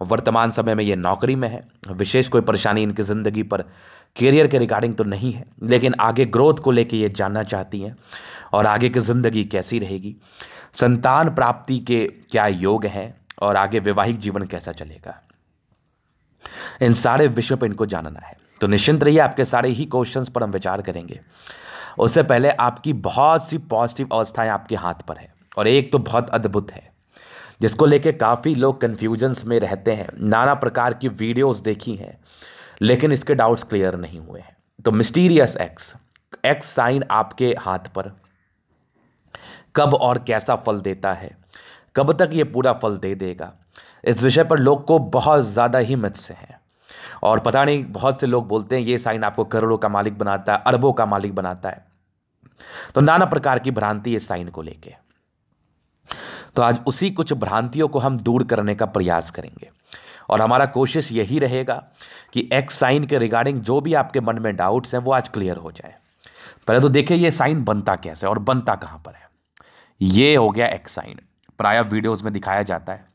वर्तमान समय में ये नौकरी में है विशेष कोई परेशानी इनकी ज़िंदगी पर करियर के रिगार्डिंग तो नहीं है लेकिन आगे ग्रोथ को लेके ये जानना चाहती हैं और आगे की ज़िंदगी कैसी रहेगी संतान प्राप्ति के क्या योग हैं और आगे वैवाहिक जीवन कैसा चलेगा इन सारे विषयों पर इनको जानना है तो निश्चिंत रहिए आपके सारे ही क्वेश्चंस पर हम विचार करेंगे उससे पहले आपकी बहुत सी पॉजिटिव अवस्थाएं आपके हाथ पर है और एक तो बहुत अद्भुत है जिसको लेके काफ़ी लोग कन्फ्यूजन्स में रहते हैं नाना प्रकार की वीडियोस देखी हैं लेकिन इसके डाउट्स क्लियर नहीं हुए हैं तो मिस्टीरियस एक्स एक्स साइन आपके हाथ पर कब और कैसा फल देता है कब तक ये पूरा फल दे देगा इस विषय पर लोग को बहुत ज़्यादा ही से हैं और पता नहीं बहुत से लोग बोलते हैं ये साइन आपको करोड़ों का मालिक बनाता है अरबों का मालिक बनाता है तो नाना प्रकार की भ्रांति इस साइन को लेके तो आज उसी कुछ भ्रांतियों को हम दूर करने का प्रयास करेंगे और हमारा कोशिश यही रहेगा कि एक्स साइन के रिगार्डिंग जो भी आपके मन में डाउट्स हैं वो आज क्लियर हो जाए पहले तो देखिए ये साइन बनता कैसे और बनता कहाँ पर है ये हो गया एक्स साइन प्राय वीडियोस में दिखाया जाता है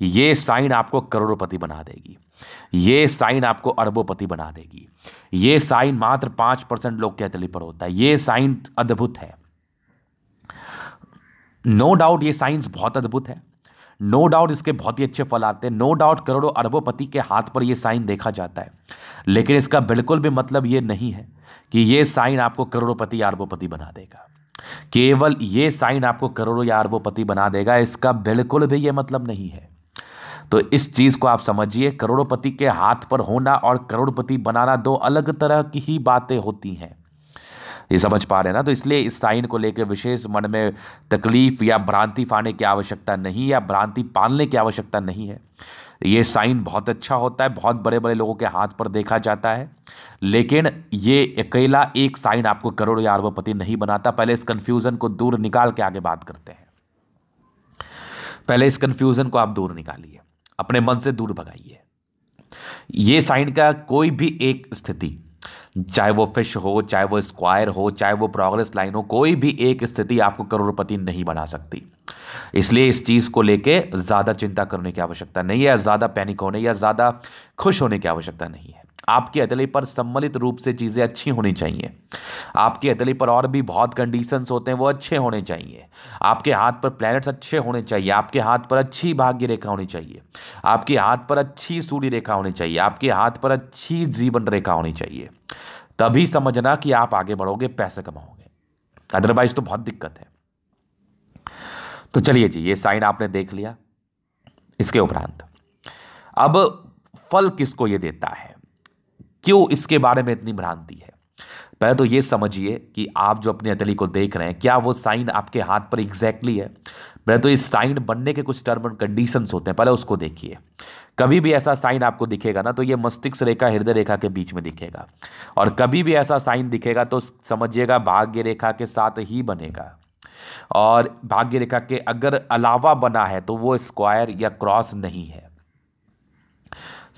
कि ये साइन आपको करोड़पति बना देगी ये साइन आपको अरबोपति बना देगी ये साइन मात्र पाँच परसेंट लोग के अतली पर होता है ये साइन अद्भुत है नो no डाउट ये साइंस बहुत अद्भुत है नो no डाउट इसके बहुत ही अच्छे फल आते हैं नो डाउट करोड़ों अरबोपति के हाथ पर यह साइन देखा जाता है लेकिन इसका बिल्कुल भी मतलब ये नहीं है कि ये साइन आपको करोड़ोपति या अरबोपति बना देगा केवल ये साइन आपको करोड़ों या अरबोपति बना देगा इसका बिल्कुल भी ये मतलब नहीं है तो इस चीज़ को आप समझिए करोड़पति के हाथ पर होना और करोड़पति बनाना दो अलग तरह की ही बातें होती हैं ये समझ पा रहे हैं ना तो इसलिए इस साइन को लेकर विशेष मन में तकलीफ या भ्रांति पाने की आवश्यकता नहीं या भ्रांति पालने की आवश्यकता नहीं है ये साइन बहुत अच्छा होता है बहुत बड़े बड़े लोगों के हाथ पर देखा जाता है लेकिन ये अकेला एक साइन आपको करोड़ या अरबपति नहीं बनाता पहले इस कन्फ्यूज़न को दूर निकाल के आगे बात करते हैं पहले इस कन्फ्यूज़न को आप दूर निकालिए अपने मन से दूर भगाइए ये साइन का कोई भी एक स्थिति चाहे वो फिश हो चाहे वो स्क्वायर हो चाहे वो प्रोग्रेस लाइन हो कोई भी एक स्थिति आपको करोड़पति नहीं बना सकती इसलिए इस चीज़ को लेके ज़्यादा चिंता करने की आवश्यकता नहीं है ज़्यादा पैनिक होने या ज़्यादा खुश होने की आवश्यकता नहीं है आपके अतले पर सम्मिलित रूप से चीज़ें अच्छी होनी चाहिए आपके अतले पर और भी बहुत कंडीशंस होते हैं वो अच्छे होने चाहिए आपके हाथ पर प्लैनेट्स अच्छे होने चाहिए आपके हाथ पर अच्छी भाग्य रेखा होनी चाहिए आपके हाथ पर अच्छी सूर्य रेखा होनी चाहिए आपके हाथ पर अच्छी जीवन रेखा होनी चाहिए तभी समझना कि आप आगे बढ़ोगे पैसे कमाओगे अदरवाइज तो बहुत दिक्कत है तो चलिए जी ये साइन आपने देख लिया इसके उपरांत अब फल किसको ये देता है क्यों इसके बारे में इतनी भ्रांति है पहले तो ये समझिए कि आप जो अपनी हथेली को देख रहे हैं क्या वो साइन आपके हाथ पर एग्जैक्टली है पहले तो इस साइन बनने के कुछ टर्म एंड कंडीशंस होते हैं पहले उसको देखिए कभी भी ऐसा साइन आपको दिखेगा ना तो ये मस्तिष्क रेखा हृदय रेखा के बीच में दिखेगा और कभी भी ऐसा साइन दिखेगा तो समझिएगा भाग्य रेखा के साथ ही बनेगा और भाग्य रेखा के अगर अलावा बना है तो वो स्क्वायर या क्रॉस नहीं है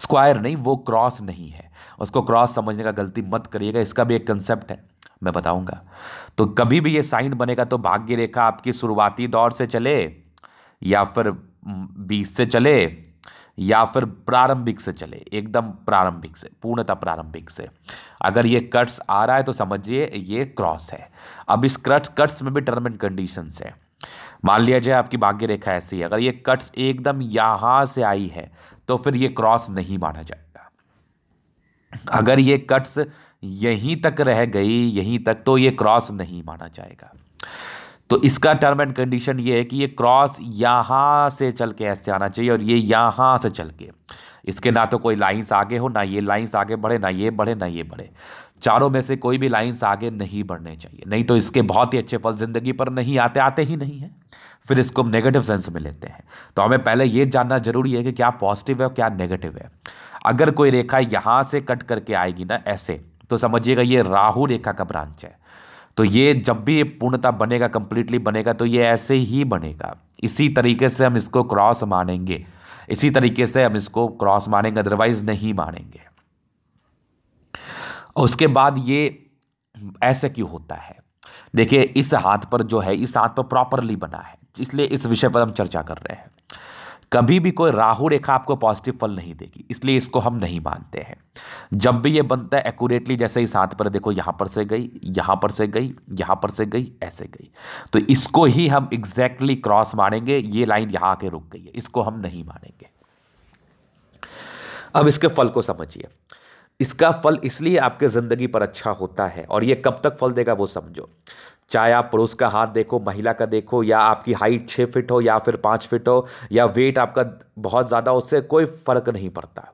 स्क्वायर नहीं वो क्रॉस नहीं है उसको क्रॉस समझने का गलती मत करिएगा इसका भी एक कंसेप्ट है मैं बताऊंगा तो कभी भी ये साइन बनेगा तो भाग्य रेखा आपकी शुरुआती दौर से चले या फिर बीस से चले या फिर प्रारंभिक से चले एकदम प्रारंभिक से पूर्णतः प्रारंभिक से अगर ये कट्स आ रहा है तो समझिए ये क्रॉस है अब इस कट्स कट्स में भी टर्म एंड कंडीशन है मान लिया जाए आपकी भाग्य रेखा ऐसी है अगर ये कट्स एकदम यहाँ से आई है तो फिर ये क्रॉस नहीं माना जाएगा अगर ये कट्स यहीं तक रह गई यहीं तक तो ये क्रॉस नहीं माना जाएगा तो इसका टर्म एंड कंडीशन ये है कि ये क्रॉस यहाँ से चल के ऐसे आना चाहिए और ये यहाँ से चल के इसके ना तो कोई लाइंस आगे हो ना ये लाइंस आगे बढ़े ना ये बढ़े ना ये बढ़े चारों में से कोई भी लाइंस आगे नहीं बढ़ने चाहिए नहीं तो इसके बहुत ही अच्छे फल ज़िंदगी पर नहीं आते आते ही नहीं हैं फिर इसको हम नेगेटिव सेंस में लेते हैं तो हमें पहले ये जानना जरूरी है कि क्या पॉजिटिव है और क्या नेगेटिव है अगर कोई रेखा यहाँ से कट करके आएगी ना ऐसे तो समझिएगा ये राहु रेखा का ब्रांच है तो ये जब भी ये पूर्णता बनेगा कंप्लीटली बनेगा तो ये ऐसे ही बनेगा इसी तरीके से हम इसको क्रॉस मानेंगे इसी तरीके से हम इसको क्रॉस मानेंगे अदरवाइज नहीं मानेंगे उसके बाद ये ऐसे क्यों होता है देखिए इस हाथ पर जो है इस हाथ पर प्रॉपरली बना है इसलिए इस विषय पर हम चर्चा कर रहे हैं कभी भी कोई राहु रेखा आपको पॉजिटिव फल नहीं देगी इसलिए इसको हम नहीं मानते हैं जब भी ये बनता है एक्यूरेटली जैसे इस हाथ पर देखो यहाँ पर से गई यहाँ पर से गई यहाँ पर से गई ऐसे गई तो इसको ही हम एग्जैक्टली क्रॉस मारेंगे ये लाइन यहाँ आके रुक गई है इसको हम नहीं मानेंगे अब इसके फल को समझिए इसका फल इसलिए आपके ज़िंदगी पर अच्छा होता है और ये कब तक फल देगा वो समझो चाहे आप पुरुष का हाथ देखो महिला का देखो या आपकी हाइट छः फिट हो या फिर पाँच फिट हो या वेट आपका बहुत ज़्यादा उससे कोई फ़र्क नहीं पड़ता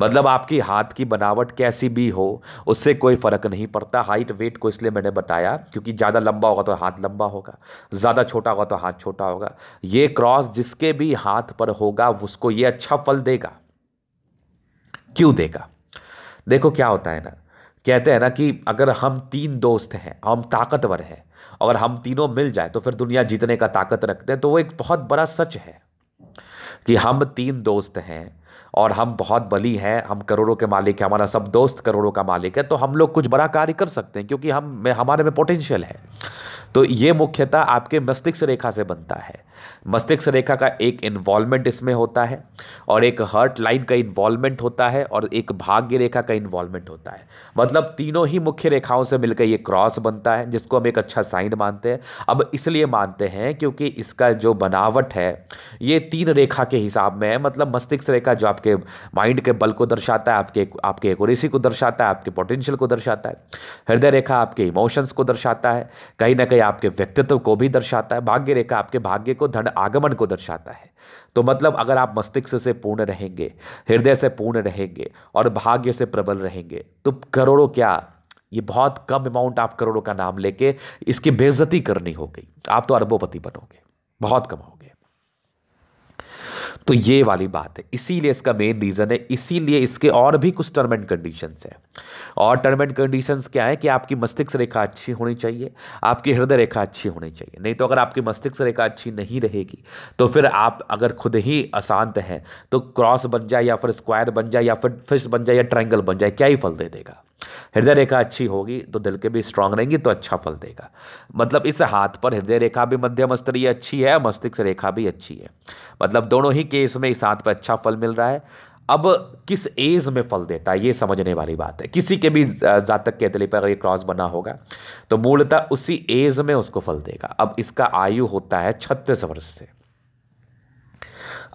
मतलब आपकी हाथ की बनावट कैसी भी हो उससे कोई फ़र्क नहीं पड़ता हाइट वेट को इसलिए मैंने बताया क्योंकि ज़्यादा लंबा होगा तो हाथ लंबा होगा ज़्यादा छोटा होगा तो हाथ छोटा होगा ये क्रॉस जिसके भी हाथ पर होगा उसको ये अच्छा फल देगा क्यों देगा देखो क्या होता है ना कहते हैं ना कि अगर हम तीन दोस्त हैं हम ताकतवर हैं और हम तीनों मिल जाए तो फिर दुनिया जीतने का ताकत रखते हैं तो वो एक बहुत बड़ा सच है कि हम तीन दोस्त हैं और हम बहुत बली हैं हम करोड़ों के मालिक हैं हमारा सब दोस्त करोड़ों का मालिक है तो हम लोग कुछ बड़ा कार्य कर सकते हैं क्योंकि हम में हमारे में पोटेंशियल है तो ये मुख्यतः आपके मस्तिष्क रेखा से बनता है मस्तिष्क रेखा का एक इन्वॉल्वमेंट इसमें होता है और एक हर्ट लाइन का इन्वॉल्वमेंट होता है और एक भाग्य रेखा का इन्वॉल्वमेंट होता है मतलब तीनों ही मुख्य रेखाओं से मिलकर ये क्रॉस बनता है जिसको हम एक अच्छा साइन मानते हैं अब इसलिए मानते हैं क्योंकि इसका जो बनावट है ये तीन रेखा के हिसाब में है मतलब मस्तिष्क रेखा जो आपके माइंड के बल को दर्शाता है आपके आपके एकोरेसी को दर्शाता है आपके पोटेंशियल को दर्शाता है हृदय रेखा आपके इमोशंस को दर्शाता है कहीं ना कहीं यह आपके व्यक्तित्व को भी दर्शाता है भाग्य रेखा आपके भाग्य को धन आगमन को दर्शाता है तो मतलब अगर आप मस्तिष्क से पूर्ण रहेंगे हृदय से पूर्ण रहेंगे और भाग्य से प्रबल रहेंगे तो करोड़ों क्या ये बहुत कम अमाउंट आप करोड़ों का नाम लेके इसकी बेजती करनी हो गई आप तो अरबोपति बनोगे बहुत कम कमाओगे तो ये वाली बात है इसीलिए इसका मेन रीज़न है इसीलिए इसके और भी कुछ टर्म एंड कंडीशंस है और टर्म एंड कंडीशंस क्या है कि आपकी मस्तिष्क रेखा अच्छी होनी चाहिए आपकी हृदय रेखा अच्छी होनी चाहिए नहीं तो अगर आपकी मस्तिष्क रेखा अच्छी नहीं रहेगी तो फिर आप अगर खुद ही अशांत हैं तो क्रॉस बन जाए या फिर स्क्वायर बन जाए या फिर फिश बन जाए या ट्रैंगल बन जाए क्या ही फल दे देगा हृदय रेखा अच्छी होगी तो दिल के भी स्ट्रांग रहेंगी तो अच्छा फल देगा मतलब इस हाथ पर हृदय रेखा भी मध्यम स्तरीय अच्छी है मस्तिष्क रेखा भी अच्छी है मतलब दोनों ही के कि इसमें इस हाथ पर अच्छा फल मिल रहा है अब किस एज में फल देता है ये समझने वाली बात है किसी के भी जातक के तले पर अगर ये क्रॉस बना होगा तो मूलतः उसी एज में उसको फल देगा अब इसका आयु होता है छत्तीस वर्ष से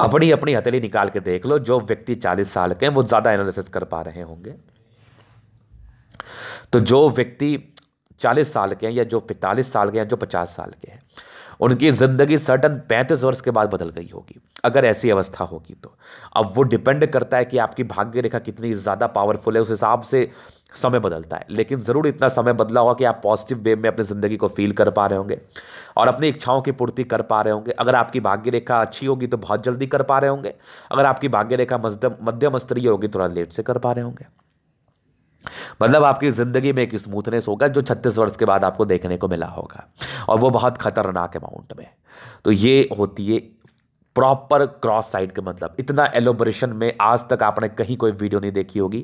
अपनी अपनी हथेली निकाल के देख लो जो व्यक्ति चालीस साल के हैं वो ज़्यादा एनालिसिस कर पा रहे होंगे तो जो व्यक्ति चालीस साल के हैं या जो पैंतालीस साल के हैं जो पचास साल के हैं उनकी ज़िंदगी सर्टन पैंतीस वर्ष के बाद बदल गई होगी अगर ऐसी अवस्था होगी तो अब वो डिपेंड करता है कि आपकी भाग्य रेखा कितनी ज़्यादा पावरफुल है उस हिसाब से समय बदलता है लेकिन ज़रूर इतना समय बदला होगा कि आप पॉजिटिव वे में अपनी ज़िंदगी को फील कर पा रहे होंगे और अपनी इच्छाओं की पूर्ति कर पा रहे होंगे अगर आपकी भाग्य रेखा अच्छी होगी तो बहुत जल्दी कर पा रहे होंगे अगर आपकी भाग्य रेखा मध्यम मध्यम स्तरीय होगी तो थोड़ा लेट से कर पा रहे होंगे मतलब आपकी ज़िंदगी में एक स्मूथनेस होगा जो छत्तीस वर्ष के बाद आपको देखने को मिला होगा और वो बहुत ख़तरनाक अमाउंट में तो ये होती है प्रॉपर क्रॉस साइड के मतलब इतना एलोब्रेशन में आज तक आपने कहीं कोई वीडियो नहीं देखी होगी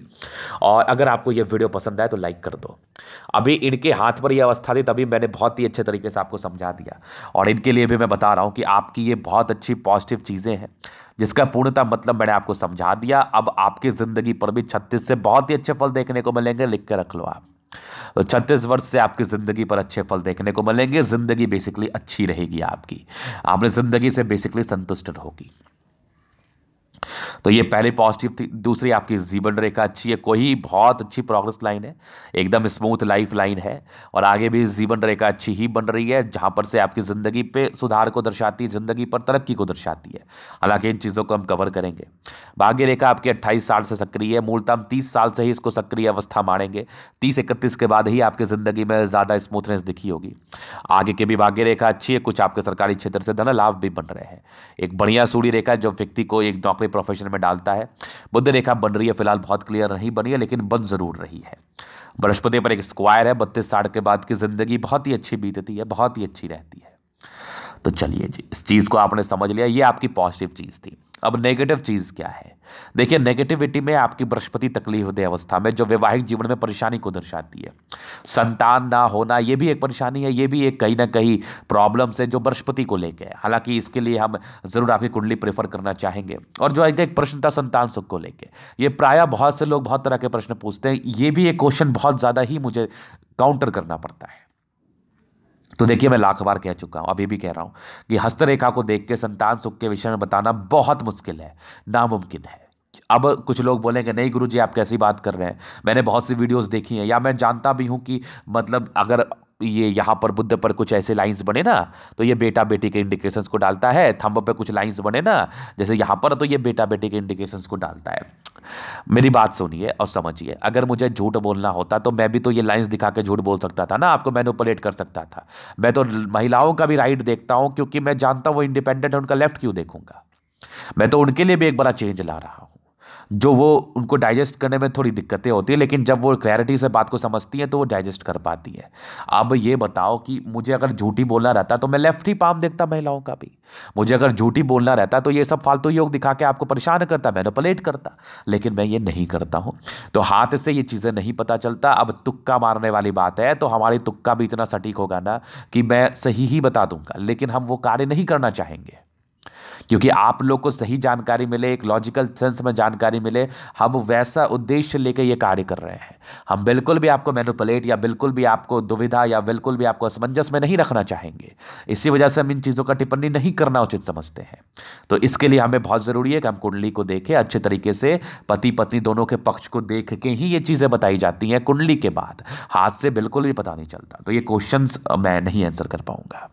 और अगर आपको यह वीडियो पसंद आए तो लाइक कर दो अभी इनके हाथ पर यह अवस्था थी तभी मैंने बहुत ही अच्छे तरीके से आपको समझा दिया और इनके लिए भी मैं बता रहा हूँ कि आपकी ये बहुत अच्छी पॉजिटिव चीज़ें हैं जिसका पूर्णतः मतलब मैंने आपको समझा दिया अब आपकी ज़िंदगी पर भी छत्तीस से बहुत ही अच्छे फल देखने को मिलेंगे लिख के रख लो आप तो छत्तीस वर्ष से आपकी ज़िंदगी पर अच्छे फल देखने को मिलेंगे ज़िंदगी बेसिकली अच्छी रहेगी आपकी आपने ज़िंदगी से बेसिकली संतुष्ट होगी तो ये पहले पॉजिटिव थी दूसरी आपकी जीवन रेखा अच्छी है कोई बहुत अच्छी प्रोग्रेस लाइन है एकदम स्मूथ लाइफ लाइन है और आगे भी जीवन रेखा अच्छी ही बन रही है जहाँ पर से आपकी ज़िंदगी पे सुधार को दर्शाती है ज़िंदगी पर तरक्की को दर्शाती है हालांकि इन चीज़ों को हम कवर करेंगे भाग्य रेखा आपकी अट्ठाईस साल से सक्रिय है मूलतः हम तीस साल से ही इसको सक्रिय अवस्था मानेंगे तीस इकतीस के बाद ही आपकी ज़िंदगी में ज़्यादा स्मूथनेस दिखी होगी आगे की भी भाग्य रेखा अच्छी है कुछ आपके सरकारी क्षेत्र से धन लाभ भी बन रहे हैं एक बढ़िया सूढ़ी रेखा जो व्यक्ति को एक नौकरी प्रोफेशन में डालता है बुद्ध रेखा बन रही है फिलहाल बहुत क्लियर नहीं बनी है लेकिन बन जरूर रही है बृहस्पति पर एक स्क्वायर है बत्तीस साठ के बाद की जिंदगी बहुत ही अच्छी बीतती है बहुत ही अच्छी रहती है तो चलिए जी इस चीज़ को आपने समझ लिया ये आपकी पॉजिटिव चीज़ थी अब नेगेटिव चीज़ क्या है देखिए नेगेटिविटी में आपकी बृहस्पति तकलीफ दे अवस्था में जो वैवाहिक जीवन में परेशानी को दर्शाती है संतान ना होना ये भी एक परेशानी है ये भी एक कहीं ना कहीं प्रॉब्लम्स है जो बृहस्पति को लेके है हालांकि इसके लिए हम ज़रूर आपकी कुंडली प्रेफर करना चाहेंगे और जो एक प्रश्न था संतान सुख को लेकर ये प्रायः बहुत से लोग बहुत तरह के प्रश्न पूछते हैं ये भी एक क्वेश्चन बहुत ज़्यादा ही मुझे काउंटर करना पड़ता है तो देखिए मैं लाख बार कह चुका हूँ अभी भी कह रहा हूँ कि हस्तरेखा को देख के संतान सुख के विषय में बताना बहुत मुश्किल है नामुमकिन है अब कुछ लोग बोलेंगे नहीं गुरु जी आप कैसी बात कर रहे हैं मैंने बहुत सी वीडियोस देखी हैं या मैं जानता भी हूँ कि मतलब अगर ये यहाँ पर बुद्ध पर कुछ ऐसे लाइंस बने ना तो ये बेटा बेटी के इंडिकेशंस को डालता है थंब पे कुछ लाइंस बने ना जैसे यहाँ पर तो ये बेटा बेटी के इंडिकेशंस को डालता है मेरी बात सुनिए और समझिए अगर मुझे झूठ बोलना होता तो मैं भी तो ये लाइंस दिखा के झूठ बोल सकता था ना आपको मैनुपलेट कर सकता था मैं तो महिलाओं का भी राइट देखता हूँ क्योंकि मैं जानता हूँ वो इंडिपेंडेंट है उनका लेफ्ट क्यों देखूंगा मैं तो उनके लिए भी एक बड़ा चेंज ला रहा हूँ जो वो उनको डाइजेस्ट करने में थोड़ी दिक्कतें होती है लेकिन जब वो क्लैरिटी से बात को समझती हैं तो वो डाइजेस्ट कर पाती हैं अब ये बताओ कि मुझे अगर झूठी बोलना रहता तो मैं लेफ्ट ही पाम देखता महिलाओं का भी मुझे अगर झूठी बोलना रहता तो ये सब फालतू योग दिखा के आपको परेशान करता मैनोपलेट करता लेकिन मैं ये नहीं करता हूँ तो हाथ से ये चीज़ें नहीं पता चलता अब तुक्का मारने वाली बात है तो हमारी तुक्का भी इतना सटीक होगा ना कि मैं सही ही बता दूंगा लेकिन हम वो कार्य नहीं करना चाहेंगे क्योंकि आप लोग को सही जानकारी मिले एक लॉजिकल सेंस में जानकारी मिले हम वैसा उद्देश्य लेकर ये कार्य कर रहे हैं हम बिल्कुल भी आपको मैनुपलेट या बिल्कुल भी आपको दुविधा या बिल्कुल भी आपको असमंजस में नहीं रखना चाहेंगे इसी वजह से हम इन चीज़ों का टिप्पणी नहीं करना उचित समझते हैं तो इसके लिए हमें बहुत ज़रूरी है कि हम कुंडली को देखें अच्छे तरीके से पति पत्नी दोनों के पक्ष को देख के ही ये चीज़ें बताई जाती हैं कुंडली के बाद हाथ से बिल्कुल भी पता नहीं चलता तो ये क्वेश्चन मैं नहीं आंसर कर पाऊंगा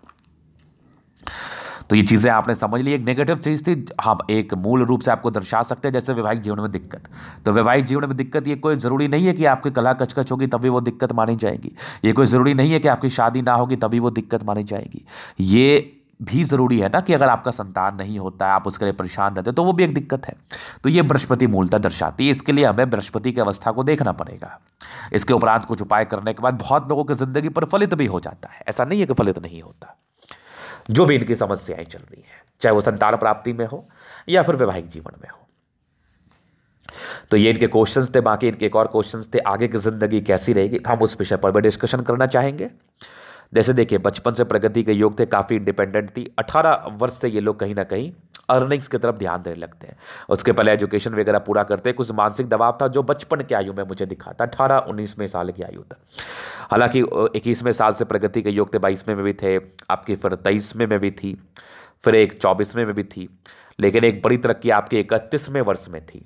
तो ये चीज़ें आपने समझ ली एक नेगेटिव चीज़ थी हाँ एक मूल रूप से आपको दर्शा सकते हैं जैसे वैवाहिक जीवन में दिक्कत तो वैवाहिक जीवन में दिक्कत ये कोई ज़रूरी नहीं है कि आपकी कला कचकच होगी तभी वो दिक्कत मानी जाएगी ये कोई ज़रूरी नहीं है कि आपकी शादी ना होगी तभी वो दिक्कत मानी जाएगी ये भी ज़रूरी है ना कि अगर आपका संतान नहीं होता है आप उसके लिए परेशान रहते तो वो भी एक दिक्कत है तो ये बृहस्पति मूलता दर्शाती है इसके लिए हमें बृहस्पति की अवस्था को देखना पड़ेगा इसके उपरांत कुछ उपाय करने के बाद बहुत लोगों की ज़िंदगी पर फलित भी हो जाता है ऐसा नहीं है कि फलित नहीं होता जो भी इनकी समस्याएं चल रही हैं चाहे वो संतान प्राप्ति में हो या फिर वैवाहिक जीवन में हो तो ये इनके क्वेश्चंस थे बाकी इनके एक और क्वेश्चंस थे आगे की ज़िंदगी कैसी रहेगी हम उस विषय पर भी डिस्कशन करना चाहेंगे जैसे देखिए बचपन से प्रगति के योग थे काफ़ी इंडिपेंडेंट थी अठारह वर्ष से ये लोग कहीं ना कहीं अर्निंग्स की तरफ ध्यान देने लगते हैं उसके पहले एजुकेशन वगैरह पूरा करते हैं कुछ मानसिक दबाव था जो बचपन की आयु में मुझे दिखा था अठारह उन्नीसवें साल की आयु था हालांकि इक्कीसवें साल से प्रगति के योग थे बाईसवें में भी थे आपकी फिर तेईसवें में भी थी फिर एक चौबीसवें में भी थी लेकिन एक बड़ी तरक्की आपके इकतीसवें वर्ष में थी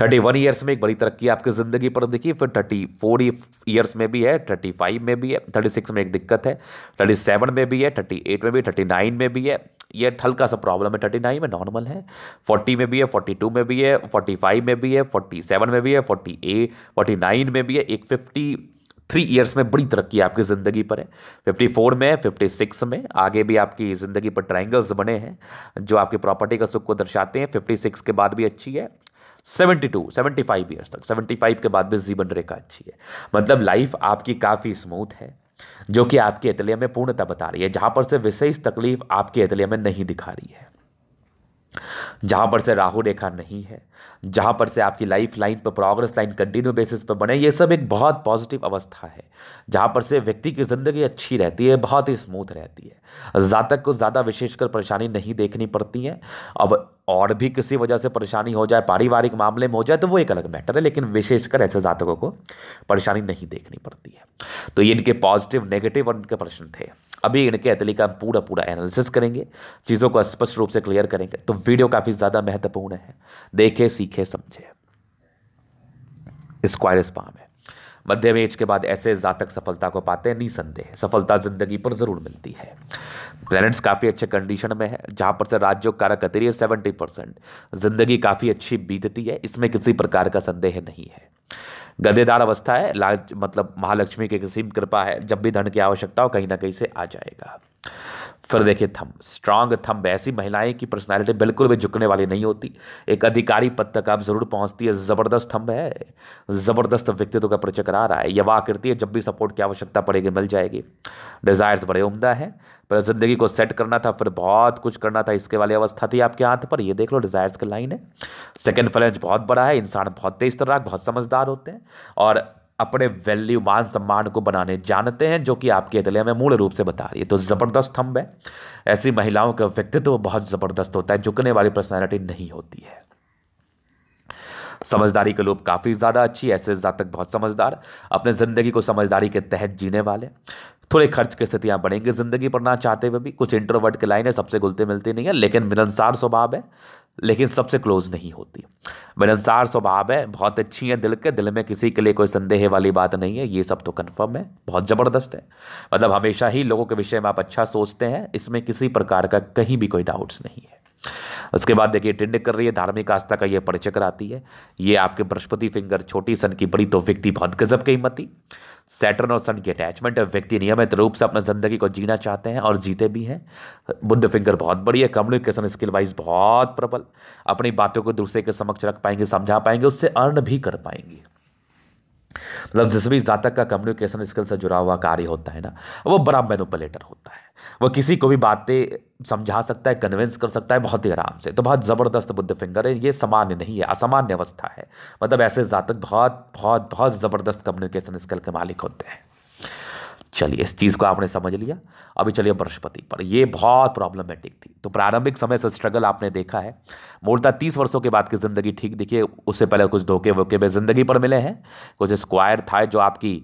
थर्टी वन ईयर्स में एक बड़ी तरक्की आपकी ज़िंदगी पर दिखी फिर थर्टी फोर ईयर्स में भी है थर्टी फाइव में भी है थर्टी सिक्स में एक दिक्कत है थर्टी सेवन में भी है थर्टी एट में भी थर्टी नाइन में भी है ये हल्का सा प्रॉब्लम है थर्टी नाइन में नॉर्मल है फोर्टी में भी है फोर्टी टू में भी है फोर्टी फाइव में भी है फोर्टी सेवन में भी है फोर्टी ए फोर्टी नाइन में भी है एक फिफ्टी थ्री ईयर्स में बड़ी तरक्की आपकी ज़िंदगी पर है फिफ्टी फोर में फिफ्टी सिक्स में आगे भी आपकी ज़िंदगी पर ट्राइंगल्स बने हैं जो आपकी प्रॉपर्टी का सुख को दर्शाते हैं फिफ्टी सिक्स के बाद भी अच्छी है seventy two seventy five years तक सेवेंटी फाइव के बाद भी जीवन रेखा अच्छी है मतलब लाइफ आपकी काफ़ी स्मूथ है जो कि आपके अतलिया में पूर्णता बता रही है जहाँ पर से विशेष तकलीफ आपके अतलिया में नहीं दिखा रही है जहाँ पर से राहु रेखा नहीं है जहाँ पर से आपकी लाइफ लाइन पर प्रोग्रेस लाइन कंटिन्यू बेसिस पर बने ये सब एक बहुत पॉजिटिव अवस्था है जहाँ पर से व्यक्ति की ज़िंदगी अच्छी रहती है बहुत ही स्मूथ रहती है जातक को ज़्यादा विशेषकर परेशानी नहीं देखनी पड़ती है अब और भी किसी वजह से परेशानी हो जाए पारिवारिक मामले में हो जाए तो वो एक अलग मैटर है लेकिन विशेषकर ऐसे जातकों को परेशानी नहीं देखनी पड़ती है तो ये इनके पॉजिटिव नेगेटिव और इनके प्रश्न थे अभी इनके अतली का पूरा पूरा एनालिसिस करेंगे चीज़ों को स्पष्ट रूप से क्लियर करेंगे तो वीडियो काफ़ी ज़्यादा महत्वपूर्ण है देखे सीखे समझे स्क्वायर स्पाम है मध्यम एज के बाद ऐसे जातक सफलता को पाते हैं निसंदेह सफलता जिंदगी पर जरूर मिलती है प्लैनेट्स काफ़ी अच्छे कंडीशन में है जहाँ पर से राज्यों कारक अतिरिय सेवेंटी परसेंट जिंदगी काफ़ी अच्छी बीतती है इसमें किसी प्रकार का संदेह नहीं है गदेदार अवस्था है लाज मतलब महालक्ष्मी की किसीम कृपा है जब भी धन की आवश्यकता हो कहीं ना कहीं से आ जाएगा फिर देखिए थंब स्ट्रांग थंब ऐसी महिलाएं की पर्सनालिटी बिल्कुल भी झुकने वाली नहीं होती एक अधिकारी पद तक आप जरूर पहुंचती है ज़बरदस्त थंब है ज़बरदस्त व्यक्तित्व का परिचय करा रहा है वाह करती है जब भी सपोर्ट की आवश्यकता पड़ेगी मिल जाएगी डिज़ायर्स बड़े उमदा है पर ज़िंदगी को सेट करना था फिर बहुत कुछ करना था इसके वाली अवस्था थी आपके हाथ पर यह देख लो डिज़ायर्स की लाइन है सेकेंड फ्लेंस बहुत बड़ा है इंसान बहुत तेज तर्राक बहुत समझदार होते हैं और अपने वैल्यू मान सम्मान को बनाने जानते हैं जो कि आपके अदले हमें मूल रूप से बता रही है तो ज़बरदस्त थम्ब है ऐसी महिलाओं का व्यक्तित्व तो बहुत ज़बरदस्त होता है झुकने वाली पर्सनैलिटी नहीं होती है समझदारी के लोग काफ़ी ज़्यादा अच्छी ऐसे जातक बहुत समझदार अपने ज़िंदगी को समझदारी के तहत जीने वाले थोड़े खर्च की स्थितियाँ बनेंगी ज़िंदगी पर ना चाहते हुए भी कुछ इंट्रोवर्ट के लाइन है सबसे घुलते मिलते नहीं है लेकिन मिलनसार स्वभाव है लेकिन सबसे क्लोज नहीं होती मिलनसार स्वभाव है बहुत अच्छी है दिल के दिल में किसी के लिए कोई संदेह वाली बात नहीं है ये सब तो कन्फर्म है बहुत ज़बरदस्त है मतलब हमेशा ही लोगों के विषय में आप अच्छा सोचते हैं इसमें किसी प्रकार का कहीं भी कोई डाउट्स नहीं है उसके बाद देखिए टिंड कर रही है धार्मिक आस्था का ये परिचय कराती है ये आपके बृहस्पति फिंगर छोटी सन की बड़ी तो व्यक्ति बहुत गजब की हिम्मत सैटर्न और सन की अटैचमेंट है व्यक्ति नियमित रूप से अपनी ज़िंदगी को जीना चाहते हैं और जीते भी हैं बुद्ध फिंगर बहुत बड़ी है कम्युनिकेशन स्किल वाइज बहुत प्रबल अपनी बातों को दूसरे के समक्ष रख पाएंगे समझा पाएंगे उससे अर्न भी कर पाएंगे मतलब जिस भी जातक का कम्युनिकेशन स्किल से जुड़ा हुआ कार्य होता है ना वो बड़ा मैनुपलेटर होता है वह किसी को भी बातें समझा सकता है कन्विंस कर सकता है बहुत ही आराम से तो बहुत ज़बरदस्त बुद्ध फिंगर है ये सामान्य नहीं है असामान्य अवस्था है मतलब ऐसे जातक बहुत बहुत बहुत ज़बरदस्त कम्युनिकेशन स्किल के मालिक होते हैं चलिए इस चीज़ को आपने समझ लिया अभी चलिए बृहस्पति पर ये बहुत प्रॉब्लमेटिक थी तो प्रारंभिक समय से स्ट्रगल आपने देखा है मूलतः तीस वर्षों के बाद की ज़िंदगी ठीक दिखिए उससे पहले कुछ धोखे वोके में ज़िंदगी पर मिले हैं कुछ स्क्वायर था जो आपकी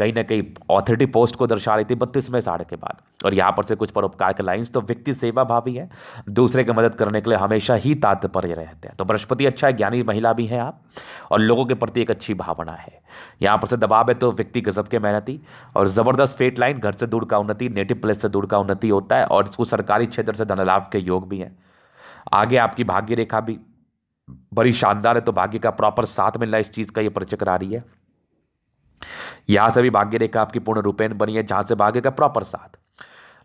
कहीं ना कहीं ऑथोरिटी पोस्ट को दर्शा रही थी बत्तीसवें साढ़े के बाद और यहाँ पर से कुछ परोपकार के लाइन्स तो व्यक्ति सेवा भावी है दूसरे की मदद करने के लिए हमेशा ही तात्पर्य रहते हैं तो बृहस्पति अच्छा है ज्ञानी महिला भी हैं आप और लोगों के प्रति एक अच्छी भावना है यहाँ पर से दबाव है तो व्यक्ति गजब के मेहनती और ज़बरदस्त फेट लाइन घर से दूर का उन्नति नेटिव प्लेस से दूर का उन्नति होता है और इसको सरकारी क्षेत्र से धन लाभ के योग भी हैं आगे आपकी भाग्य रेखा भी बड़ी शानदार है तो भाग्य का प्रॉपर साथ मिलना इस चीज़ का ये परिचय करा रही है यहाँ से भी भाग्य रेखा आपकी पूर्ण रूपेण बनी है जहाँ से भाग्य का प्रॉपर साथ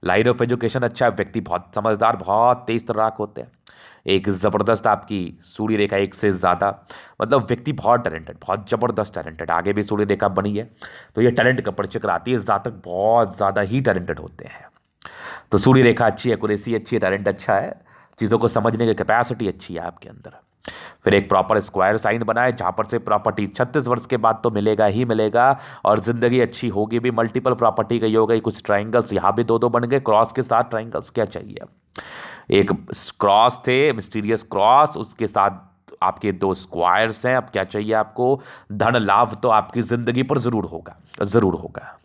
लाइन ऑफ एजुकेशन अच्छा है व्यक्ति बहुत समझदार बहुत तेज तर्राक होते हैं एक ज़बरदस्त आपकी सूर्य रेखा एक से ज़्यादा मतलब व्यक्ति बहुत टैलेंटेड बहुत ज़बरदस्त टैलेंटेड आगे भी सूर्य रेखा बनी है तो ये टैलेंट का परिचय कराती है जातक बहुत ज़्यादा ही टैलेंटेड होते हैं तो सूर्य रेखा अच्छी है कुरेसी अच्छी है टैलेंट अच्छा है चीज़ों को समझने की कैपेसिटी अच्छी है आपके अंदर फिर एक प्रॉपर स्क्वायर साइन बनाए जहाँ पर से प्रॉपर्टी छत्तीस वर्ष के बाद तो मिलेगा ही मिलेगा और ज़िंदगी अच्छी होगी भी मल्टीपल प्रॉपर्टी गई हो गई कुछ ट्राइंगल्स यहाँ भी दो दो बन गए क्रॉस के साथ ट्राइंगल्स क्या चाहिए एक क्रॉस थे मिस्टीरियस क्रॉस उसके साथ आपके दो स्क्वायर्स हैं अब क्या चाहिए आपको धन लाभ तो आपकी ज़िंदगी पर ज़रूर होगा ज़रूर होगा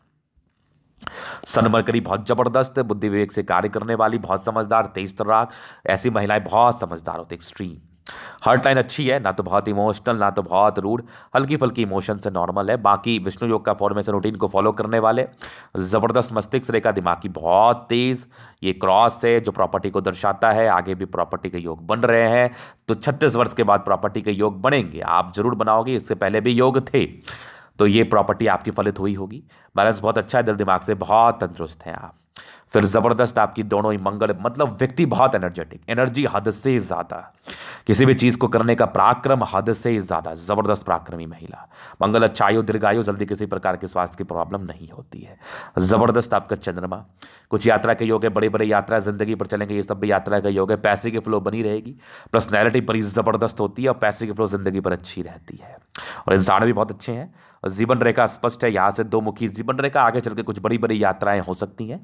सनमरकरी बहुत ज़बरदस्त है बुद्धि विवेक से कार्य करने वाली बहुत समझदार तेज तराक ऐसी महिलाएं बहुत समझदार होती एक्सट्रीम हार्ट लाइन अच्छी है ना तो बहुत इमोशनल ना तो बहुत रूड हल्की फल्की इमोशन से नॉर्मल है बाकी विष्णु योग का फॉर्मेशन रूटीन को फॉलो करने वाले ज़बरदस्त मस्तिष्क रेखा दिमाग की बहुत तेज़ ये क्रॉस है जो प्रॉपर्टी को दर्शाता है आगे भी प्रॉपर्टी के योग बन रहे हैं तो छत्तीस वर्ष के बाद प्रॉपर्टी के योग बनेंगे आप जरूर बनाओगे इससे पहले भी योग थे तो ये प्रॉपर्टी आपकी फलित हुई होगी बैलेंस बहुत अच्छा है दिल दिमाग से बहुत तंदुरुस्त हैं आप फिर ज़बरदस्त आपकी दोनों ही मंगल मतलब व्यक्ति बहुत एनर्जेटिक एनर्जी हद से ज़्यादा किसी भी चीज़ को करने का पराक्रम हद से ज़्यादा ज़बरदस्त पराक्रमी महिला मंगल अच्छायु दीर्घायु जल्दी किसी प्रकार के स्वास्थ्य की प्रॉब्लम नहीं होती है ज़बरदस्त आपका चंद्रमा कुछ यात्रा के योग है बड़ी बड़ी यात्रा ज़िंदगी पर चलेंगे ये सब भी यात्रा का योग है पैसे की फ्लो बनी रहेगी पर्सनैलिटी बड़ी ज़बरदस्त होती है और पैसे की फ्लो ज़िंदगी पर अच्छी रहती है और इंसान भी बहुत अच्छे हैं जीवन रेखा स्पष्ट है यहाँ से दो मुखी जीवन रेखा आगे चल के कुछ बड़ी बड़ी यात्राएं हो सकती हैं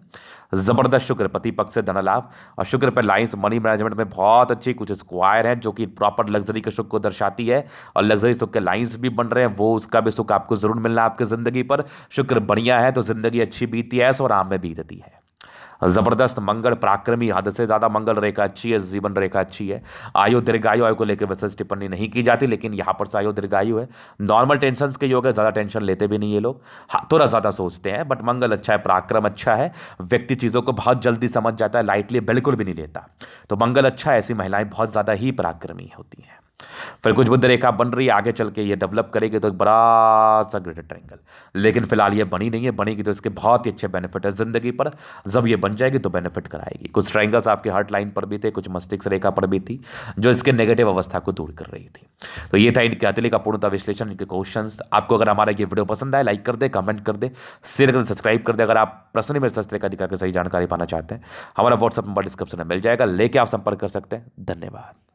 ज़बरदस्त शुक्र पति पक्ष से धनलाभ और शुक्र पर लाइन्स मनी मैनेजमेंट में बहुत अच्छी कुछ स्क्वायर है जो कि प्रॉपर लग्जरी के सुख को दर्शाती है और लग्जरी सुख के लाइन्स भी बन रहे हैं वो उसका भी सुख आपको ज़रूर मिलना है आपकी ज़िंदगी पर शुक्र बढ़िया है तो ज़िंदगी अच्छी बीती है और आम में बीतती है ज़बरदस्त मंगल पराक्रमी हद से ज़्यादा मंगल रेखा अच्छी है जीवन रेखा अच्छी है आयु दीर्घायु आयु को लेकर विशेष टिप्पणी नहीं की जाती लेकिन यहाँ पर से आयु दीर्घायु है नॉर्मल टेंशन के योग है ज़्यादा टेंशन लेते भी नहीं ये लोग हाँ थोड़ा ज़्यादा सोचते हैं बट मंगल अच्छा है पराक्रम अच्छा है व्यक्ति चीज़ों को बहुत जल्दी समझ जाता है लाइटली बिल्कुल भी नहीं लेता तो मंगल अच्छा है ऐसी महिलाएं बहुत ज़्यादा ही पराक्रमी होती हैं फिर कुछ बुद्ध रेखा बन रही है आगे चल के ये डेवलप करेगी तो एक बड़ा सा ग्रेटर ट्रैंगल लेकिन फिलहाल ये बनी नहीं है बनेगी तो इसके बहुत ही अच्छे बेनिफिट है ज़िंदगी पर जब ये बन जाएगी तो बेनिफिट कराएगी कुछ ट्रैंगल्स आपके हार्ट लाइन पर भी थे कुछ मस्तिष्क रेखा पर भी थी जो इसके नेगेटिव अवस्था को दूर कर रही थी तो ये था इनके अतिलिक का पूर्णता विश्लेषण इनके क्वेश्चन आपको अगर हमारा ये वीडियो पसंद आए लाइक कर दे कमेंट कर दे शेयर कर दे सब्सक्राइब कर दे अगर आप प्रश्न में सस्ते का दिखा के सही जानकारी पाना चाहते हैं हमारा व्हाट्सअप नंबर डिस्क्रिप्शन में मिल जाएगा लेके आप संपर्क कर सकते हैं धन्यवाद